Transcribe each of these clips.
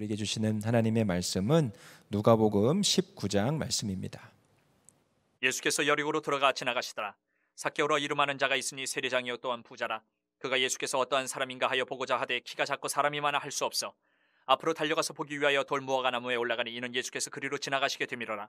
우리에게 주시는 하나님의 말씀은 누가복음 19장 말씀입니다. 예수께서 여리고로 들어가 지나가시더라. 사케오로 이름하는 자가 있으니 세례장이요 또한 부자라. 그가 예수께서 어떠한 사람인가 하여 보고자 하되 키가 작고 사람이 많아 할 수 없어. 앞으로 달려가서 보기 위하여 돌무화과 나무에 올라가니 이는 예수께서 그리로 지나가시게 되밀어라.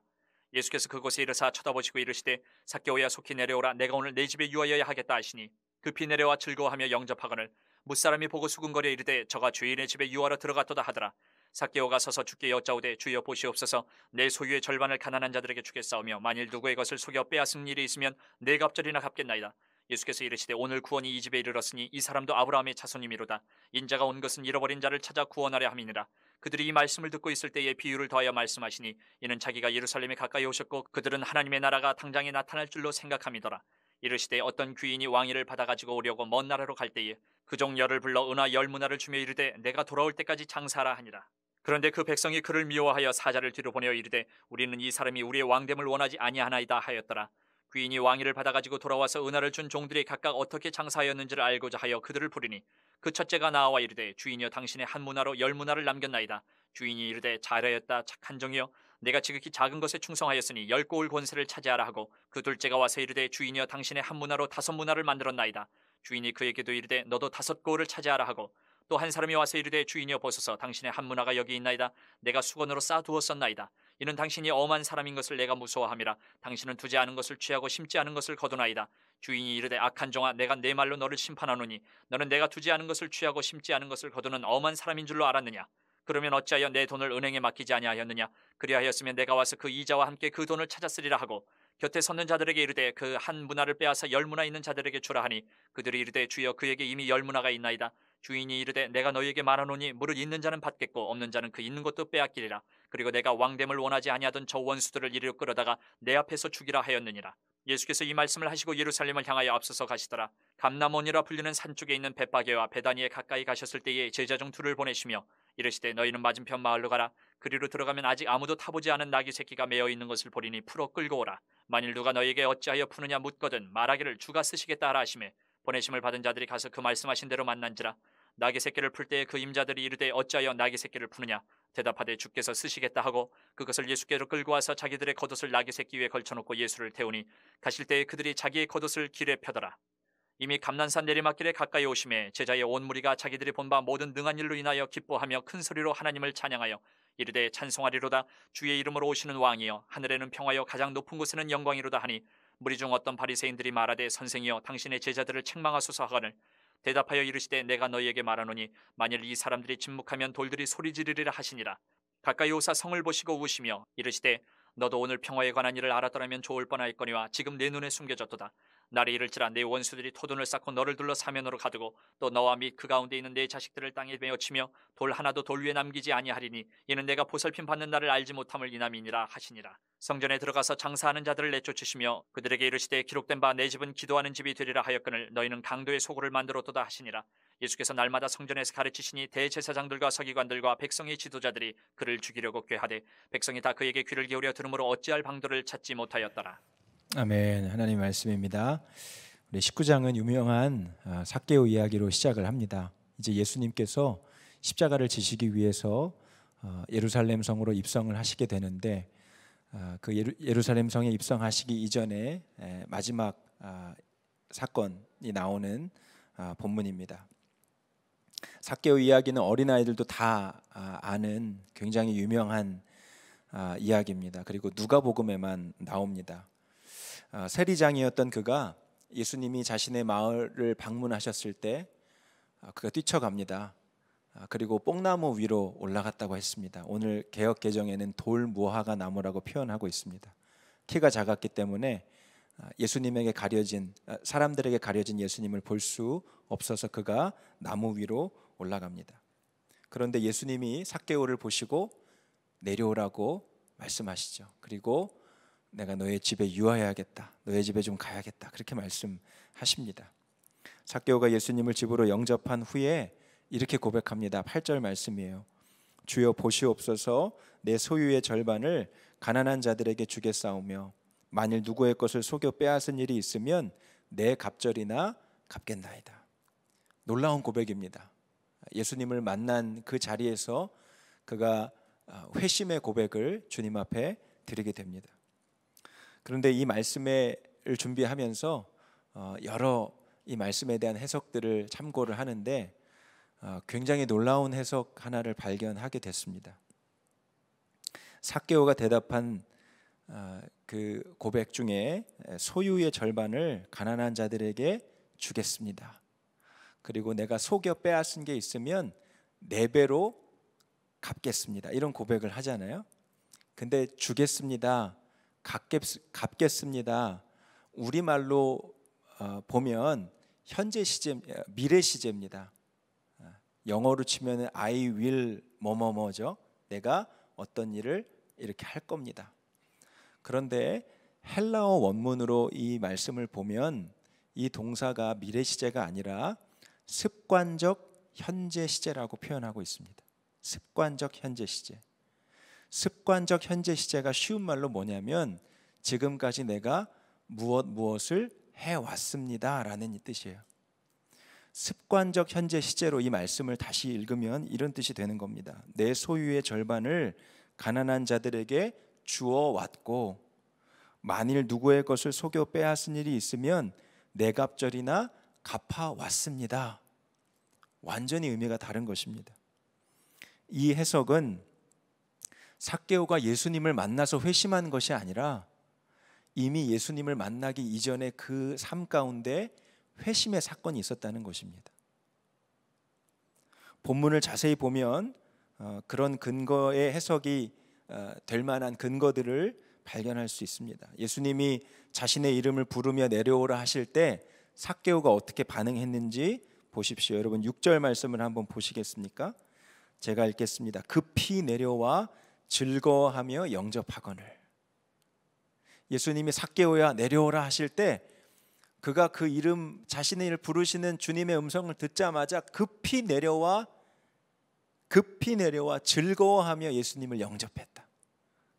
예수께서 그곳에 이르사 쳐다보시고 이르시되 사케오야 속히 내려오라 내가 오늘 내 집에 유하여야 하겠다 하시니 급히 내려와 즐거워하며 영접하거늘 무사람이 보고 수군거려 이르되 저가 주인의 집에 유하러 들어갔도다 하더라 삭개오가 서서 주께 여짜오되 주여 보시옵소서 내 소유의 절반을 가난한 자들에게 주겠사오며 만일 누구의 것을 속여 빼앗은 일이 있으면 내 갑절이나 갚겠나이다. 예수께서 이르시되 오늘 구원이 이 집에 이르렀으니 이 사람도 아브라함의 자손이미로다. 인자가 온 것은 잃어버린 자를 찾아 구원하려 함이니라. 그들이 이 말씀을 듣고 있을 때에 비유를 더하여 말씀하시니 이는 자기가 예루살렘에 가까이 오셨고 그들은 하나님의 나라가 당장에 나타날 줄로 생각함이더라. 이르시되 어떤 귀인이 왕위를 받아가지고 오려고 먼 나라로 갈 때에 그 종열을 불러 은하 열 문화를 주며 이르되 내가 돌아올 때까지 장사하라 하니라. 그런데 그 백성이 그를 미워하여 사자를 뒤로 보내어 이르되 우리는 이 사람이 우리의 왕됨을 원하지 아니하나이다 하였더라. 귀인이 왕위를 받아가지고 돌아와서 은하를 준 종들이 각각 어떻게 장사하였는지를 알고자 하여 그들을 부르니 그 첫째가 나와 이르되 주인이여 당신의 한 문화로 열 문화를 남겼나이다. 주인이 이르되 잘하였다 착한 종이여 내가 지극히 작은 것에 충성하였으니 열 고을 권세를 차지하라 하고 그 둘째가 와서 이르되 주인이여 당신의 한 문화로 다섯 문화를 만들었나이다. 주인이 그에게도 이르되 너도 다섯 고을을 차지하라 하고 또한 사람이 와서 이르되 주인이여 보소서 당신의 한 문화가 여기 있나이다. 내가 수건으로 쌓아두었었나이다 이는 당신이 엄한 사람인 것을 내가 무서워함이라. 당신은 두지 않은 것을 취하고 심지 않은 것을 거두나이다. 주인이 이르되 악한 종아 내가 내 말로 너를 심판하노니 너는 내가 두지 않은 것을 취하고 심지 않은 것을 거두는 엄한 사람인 줄로 알았느냐. 그러면 어찌하여 내 돈을 은행에 맡기지 아니하였느냐 그리하였으면 내가 와서 그 이자와 함께 그 돈을 찾았으리라 하고 곁에 섰는 자들에게 이르되 그 한 문화를 빼앗아 열 문화 있는 자들에게 주라 하니 그들이 이르되 주여 그에게 이미 열 문화가 있나이다 주인이 이르되 내가 너희에게 말하노니 물을 있는 자는 받겠고 없는 자는 그 있는 것도 빼앗기리라. 그리고 내가 왕됨을 원하지 아니하던 저 원수들을 이리로 끌어다가 내 앞에서 죽이라 하였느니라. 예수께서 이 말씀을 하시고 예루살렘을 향하여 앞서서 가시더라. 감나몬이라 불리는 산 쪽에 있는 벳바게와 베다니에 가까이 가셨을 때에 제자 중 둘을 보내시며 이르시되 너희는 맞은편 마을로 가라. 그리로 들어가면 아직 아무도 타보지 않은 나귀 새끼가 메어 있는 것을 보리니 풀어 끌고 오라. 만일 누가 너희에게 어찌하여 푸느냐 묻거든 말하기를 주가 쓰시겠다 하라 하시에 보내심을 받은 자들이 가서 그 말씀하신 대로 만난지라 나귀 새끼를 풀 때에 그 임자들이 이르되 어찌하여 나귀 새끼를 푸느냐 대답하되 주께서 쓰시겠다 하고 그것을 예수께로 끌고 와서 자기들의 겉옷을 나귀 새끼 위에 걸쳐놓고 예수를 태우니 가실 때에 그들이 자기의 겉옷을 길에 펴더라 이미 감난산 내리막길에 가까이 오심에 제자의 온 무리가 자기들이 본바 모든 능한 일로 인하여 기뻐하며 큰 소리로 하나님을 찬양하여 이르되 찬송하리로다 주의 이름으로 오시는 왕이여 하늘에는 평화여 가장 높은 곳에는 영광이로다 하니 무리 중 어떤 바리새인들이 말하되 선생이여 당신의 제자들을 책망하소서 하거늘 대답하여 이르시되 내가 너희에게 말하노니 만일 이 사람들이 침묵하면 돌들이 소리 지르리라 하시니라 가까이 오사 성을 보시고 우시며 이르시되 너도 오늘 평화에 관한 일을 알았더라면 좋을 뻔하였거니와 지금 내 눈에 숨겨졌도다 날이 이를지라 내 원수들이 토돈을 쌓고 너를 둘러 사면으로 가두고 또 너와 및그 가운데 있는 내 자식들을 땅에 메어치며 돌 하나도 돌 위에 남기지 아니하리니 이는 내가 보살핌 받는 날을 알지 못함을 이남이니라 하시니라 성전에 들어가서 장사하는 자들을 내쫓으시며 그들에게 이르시되 기록된 바 내 집은 기도하는 집이 되리라 하였거늘 너희는 강도의 소굴을 만들어도다 하시니라 예수께서 날마다 성전에서 가르치시니 대제사장들과 서기관들과 백성의 지도자들이 그를 죽이려고 꾀하되 백성이 다 그에게 귀를 기울여 들음으로 어찌할 방도를 찾지 못하였더라 아멘. 하나님 말씀입니다. 우리 19장은 유명한 사개오 아, 이야기로 시작을 합니다. 이제 예수님께서 십자가를 지시기 위해서 어, 예루살렘 성으로 입성을 하시게 되는데 아, 그 예루살렘 성에 입성하시기 이전에 마지막 아, 사건이 나오는 본문입니다. 사개오 이야기는 어린 아이들도 다 아는 굉장히 유명한 이야기입니다. 그리고 누가복음에만 나옵니다. 어, 세리장이었던 그가 예수님이 자신의 마을을 방문하셨을 때 어, 그가 뛰쳐갑니다. 어, 그리고 뽕나무 위로 올라갔다고 했습니다. 오늘 개혁 개정에는 돌무화가 나무라고 표현하고 있습니다. 키가 작았기 때문에 예수님에게 가려진 사람들에게 가려진 예수님을 볼 수 없어서 그가 나무 위로 올라갑니다. 그런데 예수님이 삭개오를 보시고 내려오라고 말씀하시죠. 그리고 내가 너의 집에 유하여야겠다. 너의 집에 좀 가야겠다. 그렇게 말씀하십니다. 사케오가 예수님을 집으로 영접한 후에 이렇게 고백합니다. 8절 말씀이에요. 주여 보시옵소서 내 소유의 절반을 가난한 자들에게 주겠사오며 만일 누구의 것을 속여 빼앗은 일이 있으면 내 갑절이나 갚겠나이다. 놀라운 고백입니다. 예수님을 만난 그 자리에서 그가 아, 회심의 고백을 주님 앞에 드리게 됩니다. 그런데 이 말씀을 준비하면서 어, 여러 이 말씀에 대한 해석들을 참고를 하는데 어, 굉장히 놀라운 해석 하나를 발견하게 됐습니다. 사케오가 대답한 어, 그 고백 중에 소유의 절반을 가난한 자들에게 주겠습니다. 그리고 내가 속여 빼앗은 게 있으면 네 배로 갚겠습니다. 이런 고백을 하잖아요. 근데 주겠습니다. 갚겠, 습니다 우리말로 어, 보면 현재 시제, 미래 시제입니다. 어, 영어로 치면 I will 뭐뭐뭐죠. 내가 어떤 일을 이렇게 할 겁니다. 그런데 헬라어 원문으로 이 말씀을 보면 이 동사가 미래 시제가 아니라 습관적 현재 시제라고 표현하고 있습니다. 습관적 현재 시제. 습관적 현재 시제가 쉬운 말로 뭐냐면 지금까지 내가 무엇 무엇을 해 왔습니다라는 이 뜻이에요. 습관적 현재 시제로 이 말씀을 다시 읽으면 이런 뜻이 되는 겁니다. 내 소유의 절반을 가난한 자들에게 주어 왔고 만일 누구의 것을 속여 빼앗은 일이 있으면 내 갑절이나 갚아 왔습니다. 완전히 의미가 다른 것입니다. 이 해석은 삭개오가 예수님을 만나서 회심한 것이 아니라 이미 예수님을 만나기 이전에 그 삶 가운데 회심의 사건이 있었다는 것입니다. 본문을 자세히 보면 어, 그런 근거의 해석이 어, 될 만한 근거들을 발견할 수 있습니다. 예수님이 자신의 이름을 부르며 내려오라 하실 때 삭개오가 어떻게 반응했는지 보십시오. 여러분 6절 말씀을 한번 보시겠습니까? 제가 읽겠습니다. 급히 그 내려와 즐거워하며 영접하거늘 예수님이 삭개오야 내려오라 하실 때 그가 그 이름 자신을 의 부르시는 주님의 음성을 듣자마자 급히 내려와 급히 내려와 즐거워하며 예수님을 영접했다.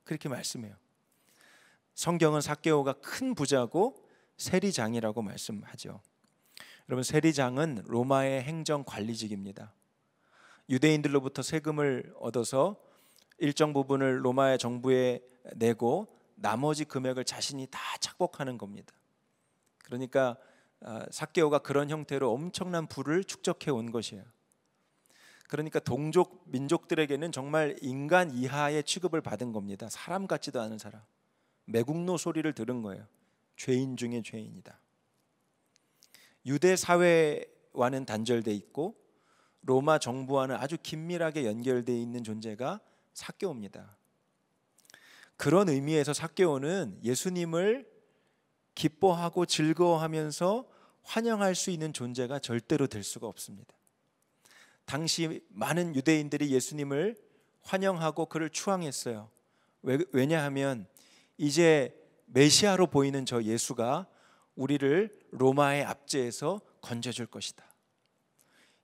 그렇게 말씀해요. 성경은 삭개오가 큰 부자고 세리장이라고 말씀하죠. 여러분 세리장은 로마의 행정 관리직입니다. 유대인들로부터 세금을 얻어서 일정 부분을 로마의 정부에 내고 나머지 금액을 자신이 다 착복하는 겁니다. 그러니까 아, 사케오가 그런 형태로 엄청난 부를 축적해 온 것이에요. 그러니까 동족 민족들에게는 정말 인간 이하의 취급을 받은 겁니다. 사람 같지도 않은 사람. 매국노 소리를 들은 거예요. 죄인 중에 죄인이다. 유대 사회와는 단절돼 있고 로마 정부와는 아주 긴밀하게 연결돼 있는 존재가 사개오입니다. 그런 의미에서 사개오는 예수님을 기뻐하고 즐거워하면서 환영할 수 있는 존재가 절대로 될 수가 없습니다. 당시 많은 유대인들이 예수님을 환영하고 그를 추앙했어요. 왜, 냐하면 이제 메시아로 보이는 저 예수가 우리를 로마의 압제에서 건져줄 것이다.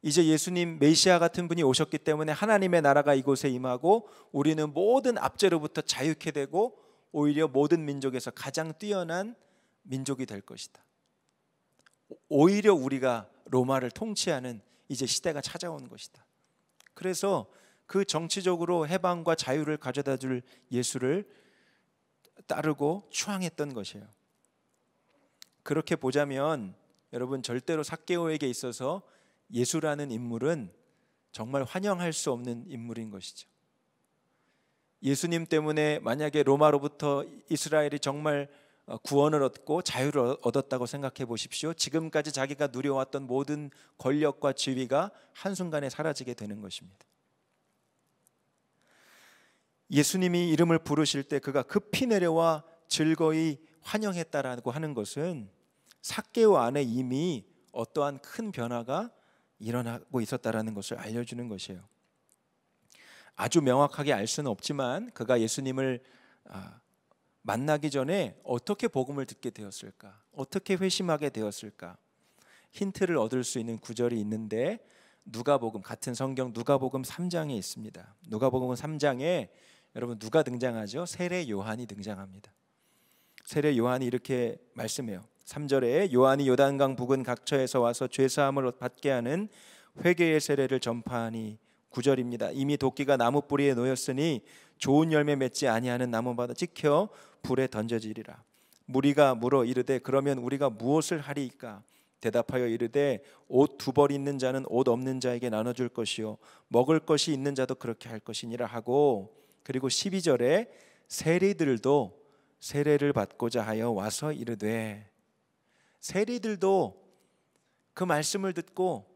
이제 예수님 메시아 같은 분이 오셨기 때문에 하나님의 나라가 이곳에 임하고 우리는 모든 압제로부터 자유케 되고 오히려 모든 민족에서 가장 뛰어난 민족이 될 것이다. 오히려 우리가 로마를 통치하는 이제 시대가 찾아온 것이다. 그래서 그 정치적으로 해방과 자유를 가져다 줄 예수를 따르고 추앙했던 것이에요. 그렇게 보자면 여러분 절대로 사개오에게 있어서 예수라는 인물은 정말 환영할 수 없는 인물인 것이죠. 예수님 때문에 만약에 로마로부터 이스라엘이 정말 어, 구원을 얻고 자유를 얻었다고 생각해 보십시오. 지금까지 자기가 누려왔던 모든 권력과 지위가 한순간에 사라지게 되는 것입니다. 예수님이 이름을 부르실 때 그가 급히 내려와 즐거이 환영했다라고 하는 것은 사개오 안에 이미 어떠한 큰 변화가 일어나고 있었다라는 것을 알려주는 것이에요. 아주 명확하게 알 수는 없지만 그가 예수님을 아, 만나기 전에 어떻게 복음을 듣게 되었을까? 어떻게 회심하게 되었을까? 힌트를 얻을 수 있는 구절이 있는데 누가복음 같은 성경 누가복음 3장에 있습니다. 누가복음 3장에 여러분 누가 등장하죠? 세례 요한이 등장합니다. 세례 요한이 이렇게 말씀해요. 3절에 요한이 요단강 부근 각처에서 와서 죄 사함을 받게 하는 회개의 세례를 전파하니 9절입니다. 이미 도끼가 나무 뿌리에 놓였으니 좋은 열매 맺지 아니하는 나무마다 찍혀 불에 던져지리라. 무리가 물어 이르되 그러면 우리가 무엇을 하리이까? 대답하여 이르되 옷 두 벌 있는 자는 옷 없는 자에게 나눠 줄 것이요 먹을 것이 있는 자도 그렇게 할 것이니라 하고 그리고 12절에 세리들도 세례를 받고자 하여 와서 이르되 세리들도 그 말씀을 듣고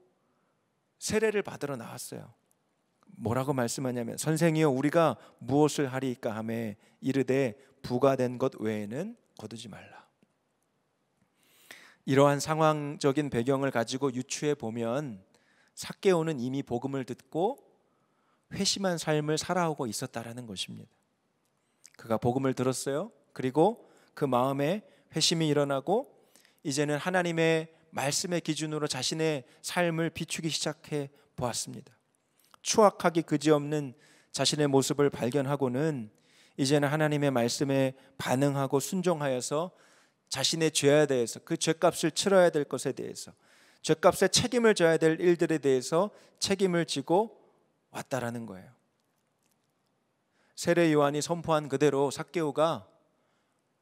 세례를 받으러 나왔어요. 뭐라고 말씀하냐면 선생이여 우리가 무엇을 하리까 하매 이르되 부가 된 것 외에는 거두지 말라. 이러한 상황적인 배경을 가지고 유추해 보면 사케오는 이미 복음을 듣고 회심한 삶을 살아오고 있었다라는 것입니다. 그가 복음을 들었어요. 그리고 그 마음에 회심이 일어나고 이제는 하나님의 말씀의 기준으로 자신의 삶을 비추기 시작해 보았습니다. 추악하기 그지없는 자신의 모습을 발견하고는 이제는 하나님의 말씀에 반응하고 순종하여서 자신의 죄에 대해서 그 죄값을 치러야 될 것에 대해서 죄값에 책임을 져야 될 일들에 대해서 책임을 지고 왔다라는 거예요. 세례 요한이 선포한 그대로 삭개오가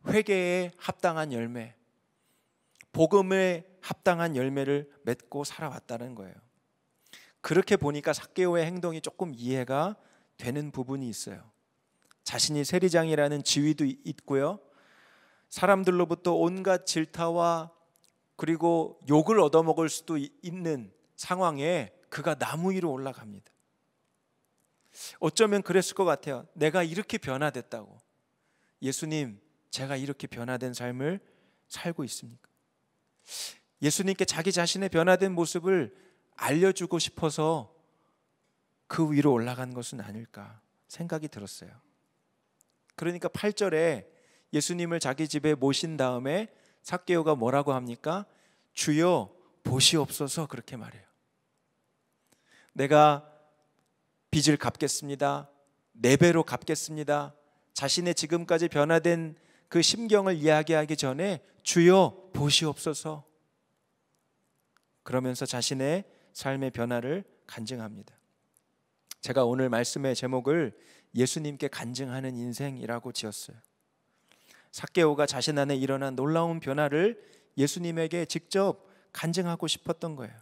회개에 합당한 열매, 복음에 합당한 열매를 맺고 살아왔다는 거예요. 그렇게 보니까 사개오의 행동이 조금 이해가 되는 부분이 있어요. 자신이 세리장이라는 지위도 있고요. 사람들로부터 온갖 질타와 그리고 욕을 얻어먹을 수도 있는 상황에 그가 나무 위로 올라갑니다. 어쩌면 그랬을 것 같아요. 내가 이렇게 변화됐다고. 예수님, 제가 이렇게 변화된 삶을 살고 있습니까? 예수님께 자기 자신의 변화된 모습을 알려주고 싶어서 그 위로 올라간 것은 아닐까 생각이 들었어요. 그러니까 8절에 예수님을 자기 집에 모신 다음에 삭개오가 뭐라고 합니까? 주여 보시옵소서 그렇게 말해요. 내가 빚을 갚겠습니다. 네 배로 갚겠습니다. 자신의 지금까지 변화된 그 심경을 이야기하기 전에 주여 보시옵소서 그러면서 자신의 삶의 변화를 간증합니다. 제가 오늘 말씀의 제목을 예수님께 간증하는 인생이라고 지었어요. 사케오가 자신 안에 일어난 놀라운 변화를 예수님에게 직접 간증하고 싶었던 거예요.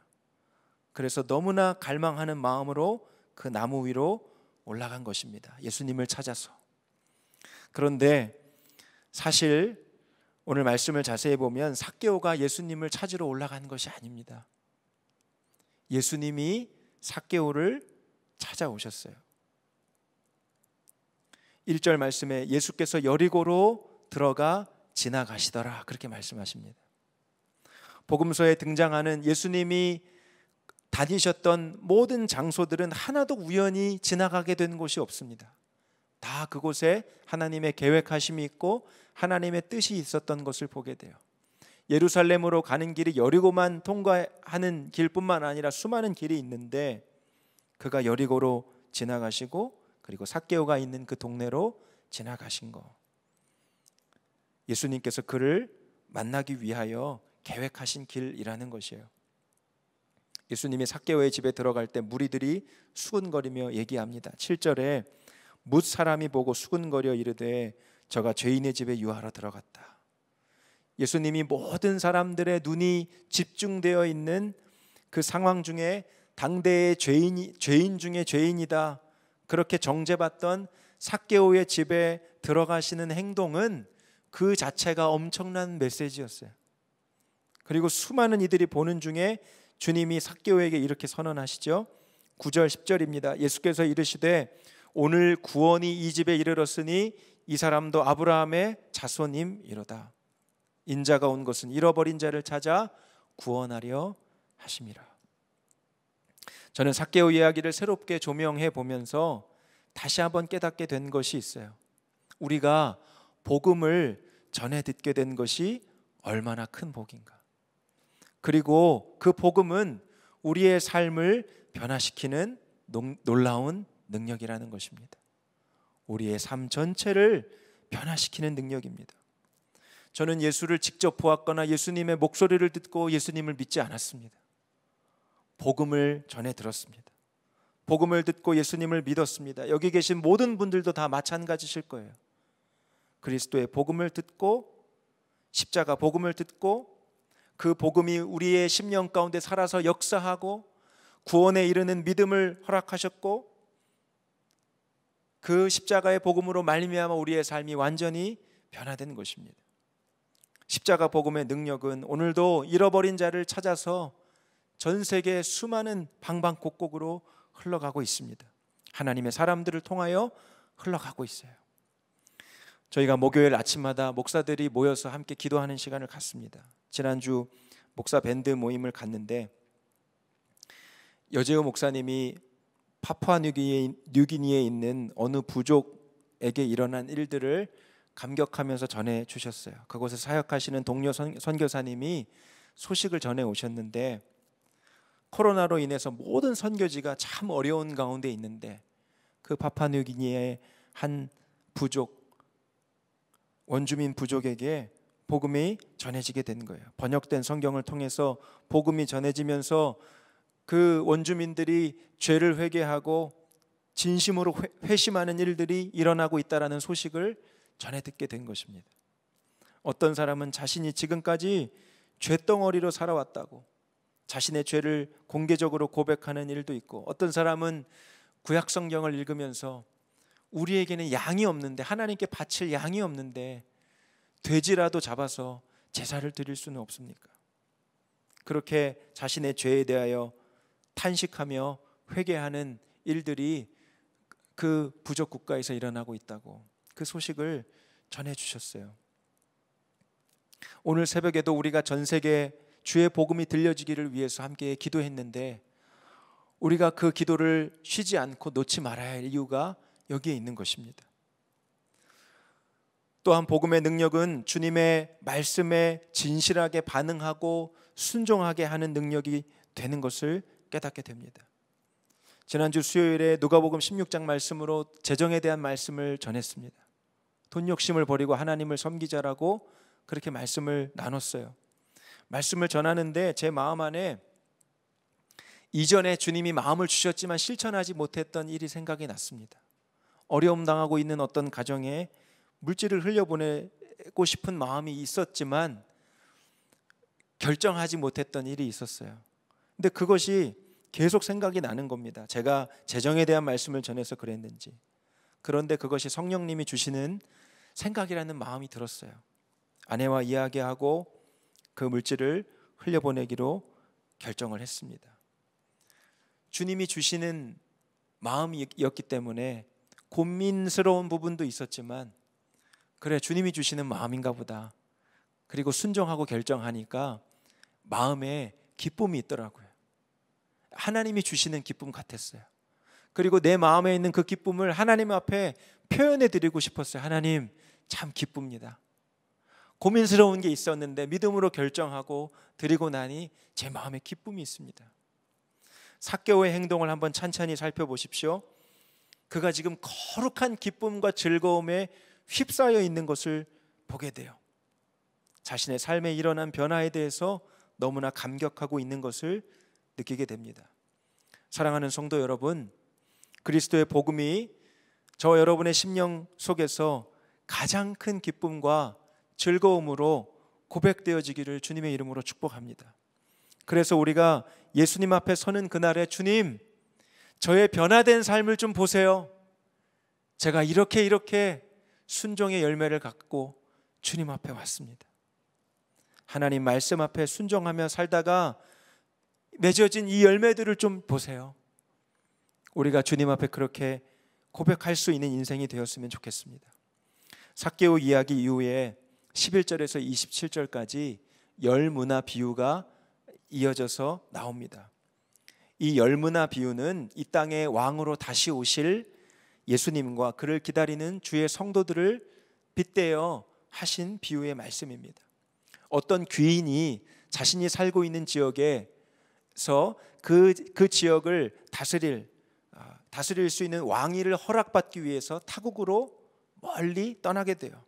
그래서 너무나 갈망하는 마음으로 그 나무 위로 올라간 것입니다. 예수님을 찾아서. 그런데 사실 오늘 말씀을 자세히 보면 사개오가 예수님을 찾으러 올라간 것이 아닙니다. 예수님이 사개오를 찾아오셨어요. 1절 말씀에 예수께서 여리고로 들어가 지나가시더라 그렇게 말씀하십니다. 복음서에 등장하는 예수님이 다니셨던 모든 장소들은 하나도 우연히 지나가게 된 곳이 없습니다. 다 그곳에 하나님의 계획하심이 있고 하나님의 뜻이 있었던 것을 보게 돼요. 예루살렘으로 가는 길이 여리고만 통과하는 길뿐만 아니라 수많은 길이 있는데 그가 여리고로 지나가시고 그리고 삭개오가 있는 그 동네로 지나가신 거. 예수님께서 그를 만나기 위하여 계획하신 길이라는 것이에요. 예수님이 삭개오의 집에 들어갈 때 무리들이 수군거리며 얘기합니다. 7절에 뭇 사람이 보고 수근거려 이르되 저가 죄인의 집에 유하러 들어갔다. 예수님이 모든 사람들의 눈이 집중되어 있는 그 상황 중에 당대의 죄인 죄인 중에 죄인이다. 그렇게 정죄받던 사개오의 집에 들어가시는 행동은 그 자체가 엄청난 메시지였어요. 그리고 수많은 이들이 보는 중에 주님이 사개오에게 이렇게 선언하시죠. 9절 10절입니다. 예수께서 이르시되 오늘 구원이 이 집에 이르렀으니 이 사람도 아브라함의 자손임이로다. 인자가 온 것은 잃어버린 자를 찾아 구원하려 하심이라. 저는 사개오 이야기를 새롭게 조명해 보면서 다시 한번 깨닫게 된 것이 있어요. 우리가 복음을 전해 듣게 된 것이 얼마나 큰 복인가. 그리고 그 복음은 우리의 삶을 변화시키는 놀라운 능력이라는 것입니다. 우리의 삶 전체를 변화시키는 능력입니다. 저는 예수를 직접 보았거나 예수님의 목소리를 듣고 예수님을 믿지 않았습니다. 복음을 전해 들었습니다. 복음을 듣고 예수님을 믿었습니다. 여기 계신 모든 분들도 다 마찬가지실 거예요. 그리스도의 복음을 듣고 십자가 복음을 듣고 그 복음이 우리의 심령 가운데 살아서 역사하고 구원에 이르는 믿음을 허락하셨고 그 십자가의 복음으로 말미암아 우리의 삶이 완전히 변화된 것입니다. 십자가 복음의 능력은 오늘도 잃어버린 자를 찾아서 전 세계 수많은 방방곡곡으로 흘러가고 있습니다. 하나님의 사람들을 통하여 흘러가고 있어요. 저희가 목요일 아침마다 목사들이 모여서 함께 기도하는 시간을 갖습니다. 지난주 목사 밴드 모임을 갔는데 여재우 목사님이 파푸아 뉴기니에 있는 어느 부족에게 일어난 일들을 감격하면서 전해 주셨어요. 그곳에 사역하시는 동료 선, 교사님이 소식을 전해 오셨는데 코로나로 인해서 모든 선교지가 참 어려운 가운데 있는데 그 파푸아 뉴기니의 한 부족 원주민 부족에게 복음이 전해지게 된 거예요. 번역된 성경을 통해서 복음이 전해지면서 그 원주민들이 죄를 회개하고 진심으로 회심하는 일들이 일어나고 있다라는 소식을 전해 듣게 된 것입니다. 어떤 사람은 자신이 지금까지 죄덩어리로 살아왔다고 자신의 죄를 공개적으로 고백하는 일도 있고 어떤 사람은 구약 성경을 읽으면서 우리에게는 양이 없는데 하나님께 바칠 양이 없는데 돼지라도 잡아서 제사를 드릴 수는 없습니까? 그렇게 자신의 죄에 대하여 탄식하며 회개하는 일들이 그 부족 국가에서 일어나고 있다고 그 소식을 전해 주셨어요. 오늘 새벽에도 우리가 전 세계 주의 복음이 들려지기를 위해서 함께 기도했는데 우리가 그 기도를 쉬지 않고 놓지 말아야 할 이유가 여기에 있는 것입니다. 또한 복음의 능력은 주님의 말씀에 진실하게 반응하고 순종하게 하는 능력이 되는 것을 깨닫게 됩니다. 지난주 수요일에 누가복음 16장 말씀으로 재정에 대한 말씀을 전했습니다. 돈 욕심을 버리고 하나님을 섬기자라고 그렇게 말씀을 나눴어요. 말씀을 전하는데 제 마음 안에 이전에 주님이 마음을 주셨지만 실천하지 못했던 일이 생각이 났습니다. 어려움 당하고 있는 어떤 가정에 물질을 흘려보내고 싶은 마음이 있었지만 결정하지 못했던 일이 있었어요. 근데 그것이 계속 생각이 나는 겁니다. 제가 재정에 대한 말씀을 전해서 그랬는지. 그런데 그것이 성령님이 주시는 생각이라는 마음이 들었어요. 아내와 이야기하고 그 물질을 흘려보내기로 결정을 했습니다. 주님이 주시는 마음이었기 때문에 고민스러운 부분도 있었지만 그래 주님이 주시는 마음인가 보다. 그리고 순종하고 결정하니까 마음에 기쁨이 있더라고요. 하나님이 주시는 기쁨 같았어요. 그리고 내 마음에 있는 그 기쁨을 하나님 앞에 표현해 드리고 싶었어요. 하나님, 참 기쁩니다. 고민스러운 게 있었는데 믿음으로 결정하고 드리고 나니 제 마음에 기쁨이 있습니다. 사교의 행동을 한번 찬찬히 살펴보십시오. 그가 지금 거룩한 기쁨과 즐거움에 휩싸여 있는 것을 보게 돼요. 자신의 삶에 일어난 변화에 대해서 너무나 감격하고 있는 것을 느끼게 됩니다. 사랑하는 성도 여러분, 그리스도의 복음이 저 여러분의 심령 속에서 가장 큰 기쁨과 즐거움으로 고백되어지기를 주님의 이름으로 축복합니다. 그래서 우리가 예수님 앞에 서는 그날에 주님, 저의 변화된 삶을 좀 보세요. 제가 이렇게 이렇게 순종의 열매를 갖고 주님 앞에 왔습니다. 하나님 말씀 앞에 순종하며 살다가 맺어진 이 열매들을 좀 보세요. 우리가 주님 앞에 그렇게 고백할 수 있는 인생이 되었으면 좋겠습니다. 사개오 이야기 이후에 11절에서 27절까지 열문화 비유가 이어져서 나옵니다. 이 열문화 비유는 이 땅의 왕으로 다시 오실 예수님과 그를 기다리는 주의 성도들을 빗대어 하신 비유의 말씀입니다. 어떤 귀인이 자신이 살고 있는 지역에 하나서 그, 그 지역을 다스릴 아, 다스릴 수 있는 왕위를 허락받기 위해서 타국으로 멀리 떠나게 돼요.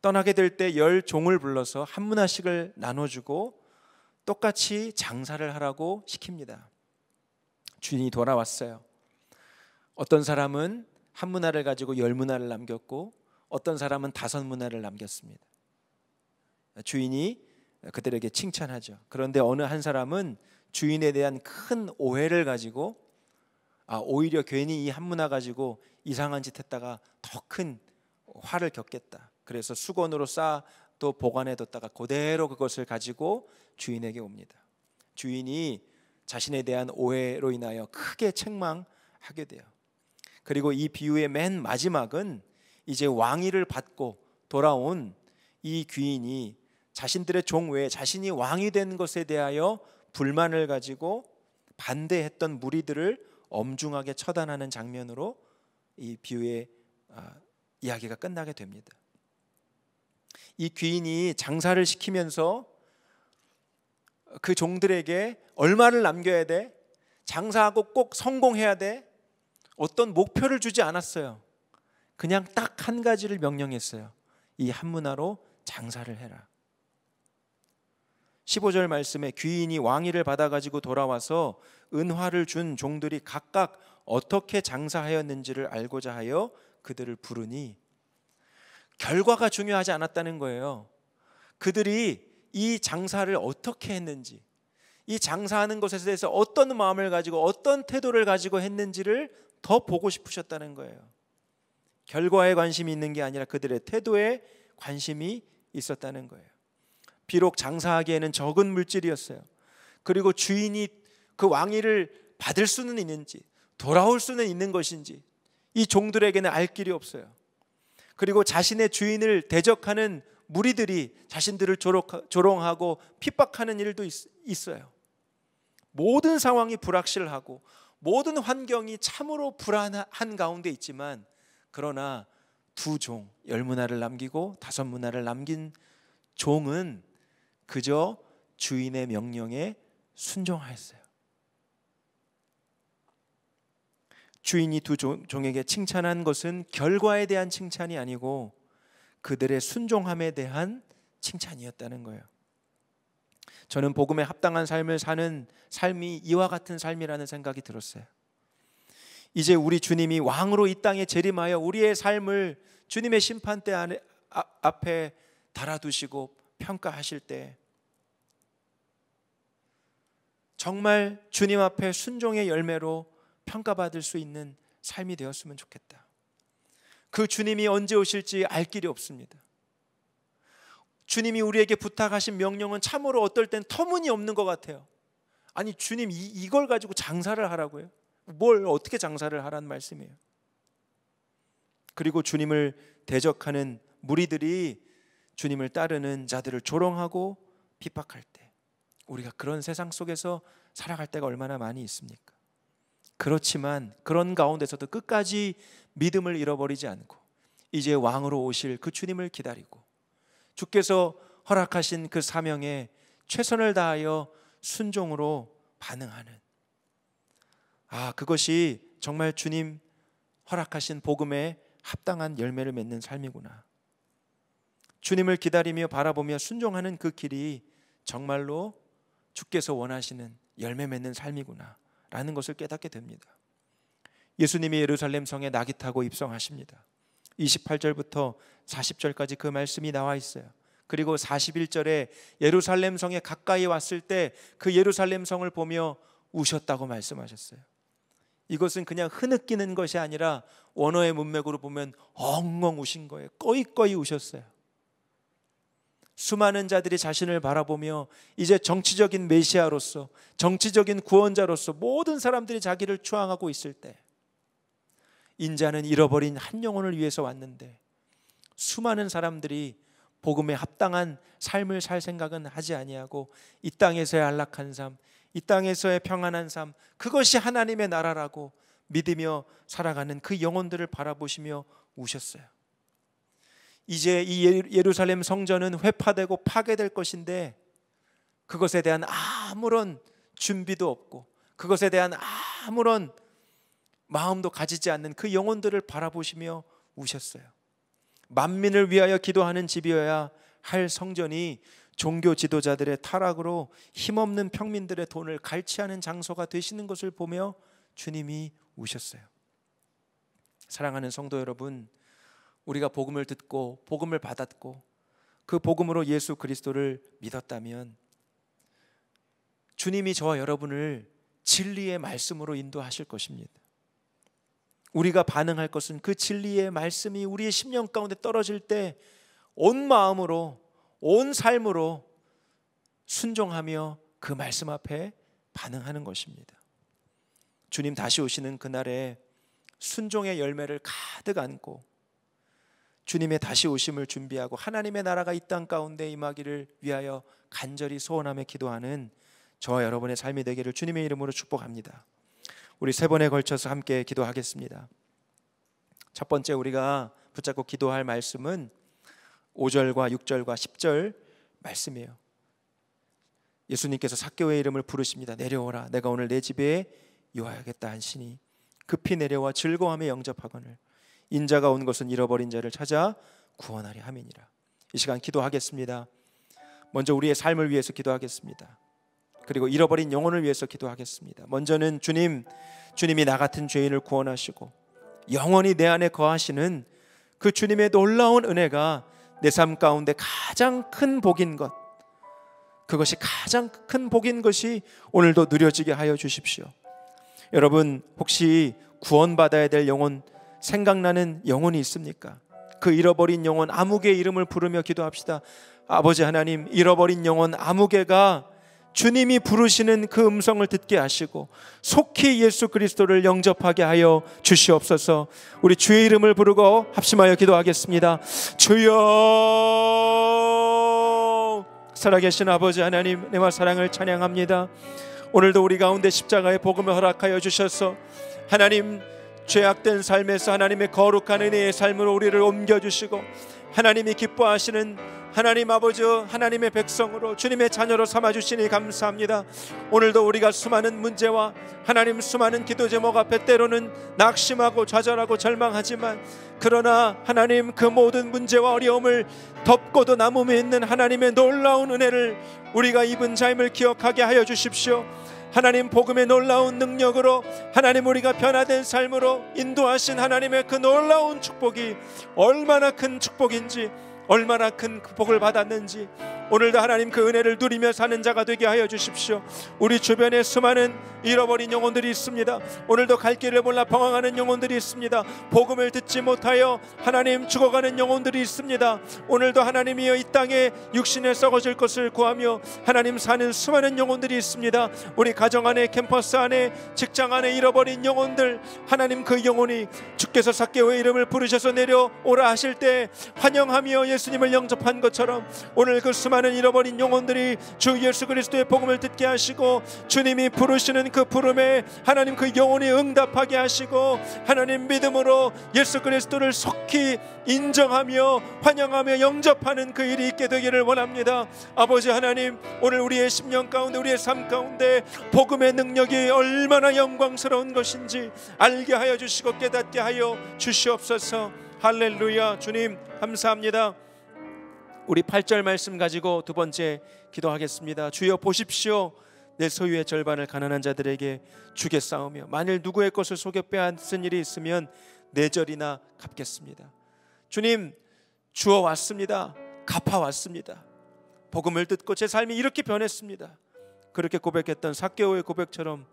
떠나게 될 때 열 종을 불러서 한 문화씩을 나눠주고 똑같이 장사를 하라고 시킵니다. 주인이 돌아왔어요. 어떤 사람은 한 문화를 가지고 열 문화를 남겼고 어떤 사람은 다섯 문화를 남겼습니다. 주인이 그들에게 칭찬하죠. 그런데 어느 한 사람은 주인에 대한 큰 오해를 가지고 아, 오히려 괜히 이 한문화 가지고 이상한 짓 했다가 더 큰 화를 겪겠다. 그래서 수건으로 쌓아 또 보관해 뒀다가 그대로 그것을 가지고 주인에게 옵니다. 주인이 자신에 대한 오해로 인하여 크게 책망하게 돼요. 그리고 이 비유의 맨 마지막은 이제 왕위를 받고 돌아온 이 귀인이 자신들의 종 외에 자신이 왕이 된 것에 대하여 불만을 가지고 반대했던 무리들을 엄중하게 처단하는 장면으로 이 비유의 아, 이야기가 끝나게 됩니다. 이 귀인이 장사를 시키면서 그 종들에게 얼마를 남겨야 돼? 장사하고 꼭 성공해야 돼? 어떤 목표를 주지 않았어요. 그냥 딱 한 가지를 명령했어요. 이 한문화로 장사를 해라. 15절 말씀에 귀인이 왕위를 받아가지고 돌아와서 은화를 준 종들이 각각 어떻게 장사하였는지를 알고자 하여 그들을 부르니 결과가 중요하지 않았다는 거예요. 그들이 이 장사를 어떻게 했는지, 이 장사하는 것에 대해서 어떤 마음을 가지고 어떤 태도를 가지고 했는지를 더 보고 싶으셨다는 거예요. 결과에 관심이 있는 게 아니라 그들의 태도에 관심이 있었다는 거예요. 비록 장사하기에는 적은 물질이었어요. 그리고 주인이 그 왕위를 받을 수는 있는지 돌아올 수는 있는 것인지 이 종들에게는 알 길이 없어요. 그리고 자신의 주인을 대적하는 무리들이 자신들을 조롱하고 핍박하는 일도 있, 어요 모든 상황이 불확실하고 모든 환경이 참으로 불안한 가운데 있지만 그러나 두 종, 열 문화를 남기고 다섯 문화를 남긴 종은 그저 주인의 명령에 순종하였어요. 주인이 두 종에게 칭찬한 것은 결과에 대한 칭찬이 아니고 그들의 순종함에 대한 칭찬이었다는 거예요. 저는 복음에 합당한 삶을 사는 삶이 이와 같은 삶이라는 생각이 들었어요. 이제 우리 주님이 왕으로 이 땅에 재림하여 우리의 삶을 주님의 심판대 아, 앞에 달아두시고 평가하실 때 정말 주님 앞에 순종의 열매로 평가받을 수 있는 삶이 되었으면 좋겠다. 그 주님이 언제 오실지 알 길이 없습니다. 주님이 우리에게 부탁하신 명령은 참으로 어떨 땐 터무니없는 것 같아요. 아니 주님 이, 이걸 가지고 장사를 하라고요? 뭘 어떻게 장사를 하라는 말씀이에요. 그리고 주님을 대적하는 무리들이 주님을 따르는 자들을 조롱하고 핍박할 때 우리가 그런 세상 속에서 살아갈 때가 얼마나 많이 있습니까? 그렇지만 그런 가운데서도 끝까지 믿음을 잃어버리지 않고 이제 왕으로 오실 그 주님을 기다리고 주께서 허락하신 그 사명에 최선을 다하여 순종으로 반응하는 아 그것이 정말 주님 허락하신 복음에 합당한 열매를 맺는 삶이구나. 주님을 기다리며 바라보며 순종하는 그 길이 정말로 주께서 원하시는 열매 맺는 삶이구나 라는 것을 깨닫게 됩니다. 예수님이 예루살렘 성에 낙이 타고 입성하십니다. 28절부터 40절까지 그 말씀이 나와 있어요. 그리고 41절에 예루살렘 성에 가까이 왔을 때 그 예루살렘 성을 보며 우셨다고 말씀하셨어요. 이것은 그냥 흐느끼는 것이 아니라 원어의 문맥으로 보면 엉엉 우신 거예요. 꺼이꺼이 우셨어요. 수많은 자들이 자신을 바라보며 이제 정치적인 메시아로서 정치적인 구원자로서 모든 사람들이 자기를 추앙하고 있을 때 인자는 잃어버린 한 영혼을 위해서 왔는데 수많은 사람들이 복음에 합당한 삶을 살 생각은 하지 아니하고 이 땅에서의 안락한 삶, 이 땅에서의 평안한 삶 그것이 하나님의 나라라고 믿으며 살아가는 그 영혼들을 바라보시며 우셨어요. 이제 이 예루살렘 성전은 회파되고 파괴될 것인데 그것에 대한 아무런 준비도 없고 그것에 대한 아무런 마음도 가지지 않는 그 영혼들을 바라보시며 우셨어요. 만민을 위하여 기도하는 집이어야 할 성전이 종교 지도자들의 타락으로 힘없는 평민들의 돈을 갈취하는 장소가 되시는 것을 보며 주님이 우셨어요. 사랑하는 성도 여러분, 우리가 복음을 듣고 복음을 받았고 그 복음으로 예수 그리스도를 믿었다면 주님이 저와 여러분을 진리의 말씀으로 인도하실 것입니다. 우리가 반응할 것은 그 진리의 말씀이 우리의 심령 가운데 떨어질 때 온 마음으로 온 삶으로 순종하며 그 말씀 앞에 반응하는 것입니다. 주님 다시 오시는 그날에 순종의 열매를 가득 안고 주님의 다시 오심을 준비하고 하나님의 나라가 이 땅 가운데 임하기를 위하여 간절히 소원하며 기도하는 저와 여러분의 삶이 되기를 주님의 이름으로 축복합니다. 우리 세 번에 걸쳐서 함께 기도하겠습니다. 첫 번째 우리가 붙잡고 기도할 말씀은 5절과 6절과 10절 말씀이에요. 예수님께서 사교의 이름을 부르십니다. 내려오라. 내가 오늘 내 집에 요하겠다 한시니 급히 내려와 즐거움에 영접하거늘 인자가 온 것은 잃어버린 자를 찾아 구원하리 함이니라. 이 시간 기도하겠습니다. 먼저 우리의 삶을 위해서 기도하겠습니다. 그리고 잃어버린 영혼을 위해서 기도하겠습니다. 먼저는 주님, 주님이 나 같은 죄인을 구원하시고 영원히 내 안에 거하시는 그 주님의 놀라운 은혜가 내 삶 가운데 가장 큰 복인 것. 그것이 가장 큰 복인 것이 오늘도 누려지게 하여 주십시오. 여러분, 혹시 구원받아야 될 영혼 생각나는 영혼이 있습니까? 그 잃어버린 영혼 아무개 이름을 부르며 기도합시다. 아버지 하나님, 잃어버린 영혼 아무개가 주님이 부르시는 그 음성을 듣게 하시고 속히 예수 그리스도를 영접하게 하여 주시옵소서. 우리 주의 이름을 부르고 합심하여 기도하겠습니다. 주여 살아계신 아버지 하나님 내와 사랑을 찬양합니다. 오늘도 우리 가운데 십자가의 복음을 허락하여 주셔서 하나님 죄악된 삶에서 하나님의 거룩한 은혜의 삶으로 우리를 옮겨주시고 하나님이 기뻐하시는 하나님 아버지 하나님의 백성으로 주님의 자녀로 삼아 주시니 감사합니다. 오늘도 우리가 수많은 문제와 하나님 수많은 기도 제목 앞에 때로는 낙심하고 좌절하고 절망하지만 그러나 하나님 그 모든 문제와 어려움을 덮고도 남음에 있는 하나님의 놀라운 은혜를 우리가 입은 자임을 기억하게 하여 주십시오. 하나님 복음의 놀라운 능력으로 하나님 우리가 변화된 삶으로 인도하신 하나님의 그 놀라운 축복이 얼마나 큰 축복인지 얼마나 큰 복을 받았는지 오늘도 하나님 그 은혜를 누리며 사는 자가 되게 하여 주십시오. 우리 주변에 수많은 잃어버린 영혼들이 있습니다. 오늘도 갈 길을 몰라 방황하는 영혼들이 있습니다. 복음을 듣지 못하여 하나님 죽어가는 영혼들이 있습니다. 오늘도 하나님이여 이 땅에 육신에 썩어질 것을 구하며 하나님 사는 수많은 영혼들이 있습니다. 우리 가정 안에 캠퍼스 안에 직장 안에 잃어버린 영혼들 하나님 그 영혼이 주께서 사께의 이름을 부르셔서 내려오라 하실 때 환영하며 예수님을 영접한 것처럼 오늘 그 수많은 잃어버린 영혼들이 주 예수 그리스도의 복음을 듣게 하시고 주님이 부르시는 그 부름에 하나님 그 영혼이 응답하게 하시고 하나님 믿음으로 예수 그리스도를 속히 인정하며 환영하며 영접하는 그 일이 있게 되기를 원합니다. 아버지 하나님 오늘 우리의 심령 가운데 우리의 삶 가운데 복음의 능력이 얼마나 영광스러운 것인지 알게 하여 주시고 깨닫게 하여 주시옵소서. 할렐루야 주님 감사합니다. 우리 8절 말씀 가지고 두 번째 기도하겠습니다. 주여 보십시오. 내 소유의 절반을 가난한 자들에게 주겠사오며 만일 누구의 것을 속여 빼앗은 일이 있으면 네 절이나 갚겠습니다. 주님 주어 왔습니다. 갚아 왔습니다. 복음을 듣고 제 삶이 이렇게 변했습니다. 그렇게 고백했던 사개오의 고백처럼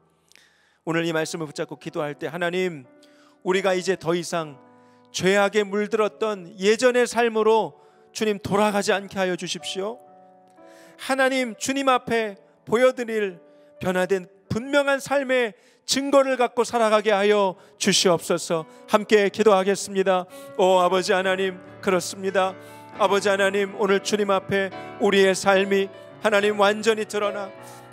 오늘 이 말씀을 붙잡고 기도할 때 하나님 우리가 이제 더 이상 죄악에 물들었던 예전의 삶으로 주님 돌아가지 않게 하여 주십시오. 하나님 주님 앞에 보여드릴 변화된 분명한 삶의 증거를 갖고 살아가게 하여 주시옵소서. 함께 기도하겠습니다. 오 아버지 하나님 그렇습니다. 아버지 하나님 오늘 주님 앞에 우리의 삶이 하나님 완전히 드러나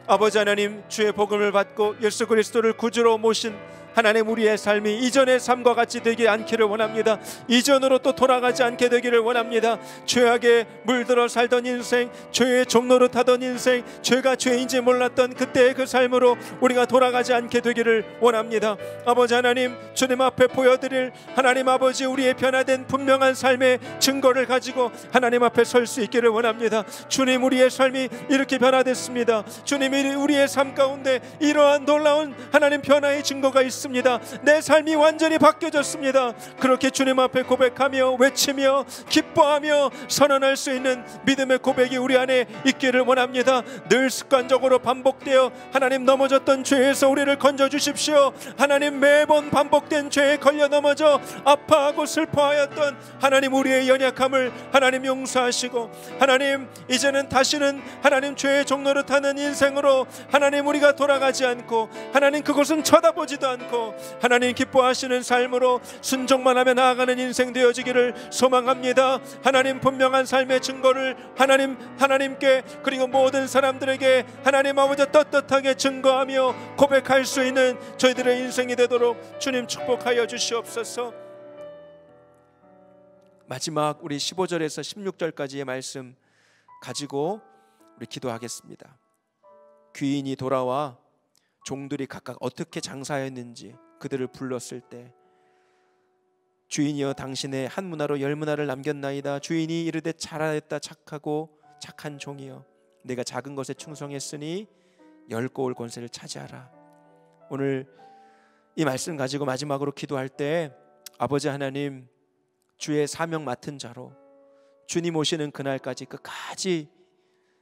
아버지 하나님 주의 복음을 받고 예수 그리스도를 구주로 모신 하나님 우리의 삶이 이전의 삶과 같이 되지 않기를 원합니다. 이전으로 또 돌아가지 않게 되기를 원합니다. 죄악에 물들어 살던 인생, 죄의 종로를 타던 인생, 죄가 죄인지 몰랐던 그때의 그 삶으로 우리가 돌아가지 않게 되기를 원합니다. 아버지 하나님, 주님 앞에 보여드릴 하나님 아버지 우리의 변화된 분명한 삶의 증거를 가지고 하나님 앞에 설 수 있기를 원합니다. 주님 우리의 삶이 이렇게 변화됐습니다. 주님이 우리의 삶 가운데 이러한 놀라운 하나님 변화의 증거가 있습니다. 바었습니다내 삶이 완전히 바뀌어졌습니다. 그렇게 주님 앞에 고백하며 외치며 기뻐하며 선언할 수 있는 믿음의 고백이 우리 안에 있기를 원합니다. 늘 습관적으로 반복되어 하나님 넘어졌던 죄에서 우리를 건져 주십시오. 하나님 매번 반복된 죄에 걸려 넘어져 아파하고 슬퍼하였던 하나님 우리의 연약함을 하나님 용서하시고 하나님 이제는 다시는 하나님 죄의 종로를 타는 인생으로 하나님 우리가 돌아가지 않고 하나님 그것은 쳐다보지도 않고 않고 하나님 기뻐하시는 삶으로 순종만 하며 나아가는 인생 되어지기를 소망합니다. 하나님 분명한 삶의 증거를 하나님 하나님께 그리고 모든 사람들에게 하나님 아버지 떳떳하게 증거하며 고백할 수 있는 저희들의 인생이 되도록 주님 축복하여 주시옵소서. 마지막 우리 15절에서 16절까지의 말씀 가지고 우리 기도하겠습니다. 귀인이 돌아와 종들이 각각 어떻게 장사했는지 그들을 불렀을 때 주인이여 당신의 한 문화로 열 문화를 남겼나이다 주인이 이르되 잘하였다 착하고 착한 종이여 내가 작은 것에 충성했으니 열 고을 권세를 차지하라 오늘 이 말씀 가지고 마지막으로 기도할 때 아버지 하나님 주의 사명 맡은 자로 주님 오시는 그날까지 끝까지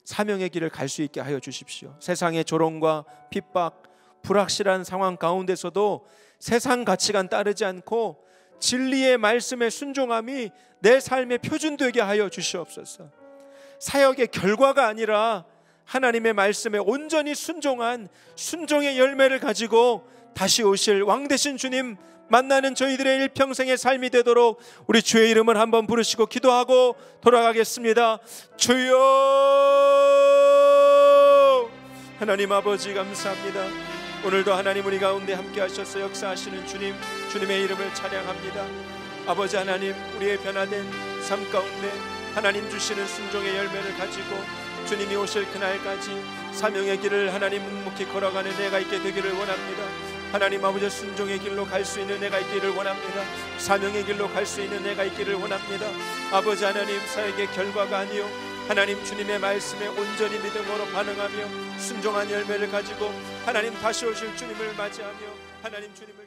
사명의 길을 갈 수 있게 하여 주십시오. 세상의 조롱과 핍박, 불확실한 상황 가운데서도 세상 가치관 따르지 않고 진리의 말씀에 순종함이 내 삶의 표준 되게 하여 주시옵소서. 사역의 결과가 아니라 하나님의 말씀에 온전히 순종한 순종의 열매를 가지고 다시 오실 왕 대신 주님 만나는 저희들의 일평생의 삶이 되도록 우리 주의 이름을 한번 부르시고 기도하고 돌아가겠습니다. 주여! 하나님 아버지 감사합니다. 오늘도 하나님 우리 가운데 함께 하셔서 역사하시는 주님 주님의 이름을 찬양합니다 아버지 하나님 우리의 변화된 삶 가운데 하나님 주시는 순종의 열매를 가지고 주님이 오실 그날까지 사명의 길을 하나님 묵묵히 걸어가는 내가 있게 되기를 원합니다 하나님 아버지 순종의 길로 갈 수 있는 내가 있기를 원합니다. 사명의 길로 갈 수 있는 내가 있기를 원합니다. 아버지 하나님 사역의 결과가 아니요 하나님 주님의 말씀에 온전히 믿음으로 반응하며 순종한 열매를 가지고 하나님 다시 오실 주님을 맞이하며 하나님 주님을